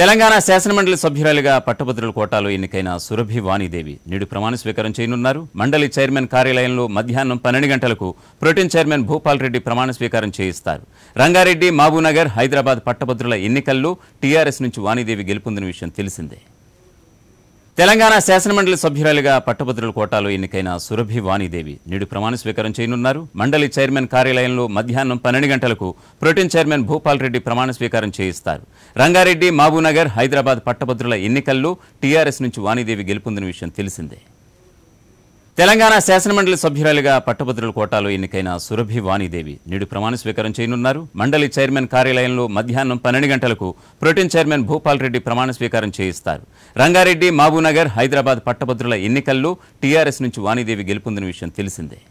తెలంగాణ శాసనమండలి సభ్యురాలిగా పట్టభద్రుల కోటాలో ఎన్నికైన సురభి వాణిదేవి నేడు ప్రమాణ స్వీకారం చేయనున్నారు మండలి చైర్మన్ కార్యాలయంలో మధ్యాహ్నం పన్నెండు గంటలకు ప్రోటీన్ చైర్మన్ భూపాల్ రెడ్డి ప్రమాణ స్వీకారం చేయిస్తారు రంగారెడ్డి మహబూబ్నగర్ హైదరాబాద్ పట్టభద్రుల ఎన్నికల్లో టీఆర్ఎస్ నుంచి వాణిదేవి గెలుపొందిన విషయం తెలిసిందే తెలంగాణ శాసనమండలి సభ్యురాలిగా పట్టభద్రుల కోటాలో ఎన్నికైన సురభి వాణిదేవి నేడు ప్రమాణ స్వీకారం చేయనున్నారు మండలి చైర్మన్ కార్యాలయంలో మధ్యాహ్నం పన్నెండు గంటలకు ప్రోటీన్ చైర్మన్ భూపాల్ రెడ్డి ప్రమాణ స్వీకారం చేయిస్తారు రంగారెడ్డి మహబూబ్నగర్ హైదరాబాద్ పట్టభద్రుల ఎన్నికల్లో టీఆర్ఎస్ నుంచి వాణిదేవి గెలుపొందిన విషయం తెలిసిందే తెలంగాణ శాసనమండలి సభ్యురాలిగా పట్టభద్రుల కోటాలో ఎన్నికైన సురభి వాణిదేవి నేడు ప్రమాణ స్వీకారం చేయనున్నారు మండలి చైర్మన్ కార్యాలయంలో మధ్యాహ్నం పన్నెండు గంటలకు ప్రోటీన్ చైర్మన్ భూపాల్ రెడ్డి ప్రమాణ స్వీకారం చేయిస్తారు రంగారెడ్డి మహబూబ్నగర్ హైదరాబాద్ పట్టభద్రుల ఎన్నికల్లో టీఆర్ఎస్ నుంచి వాణిదేవి గెలుపొందిన విషయం తెలిసిందే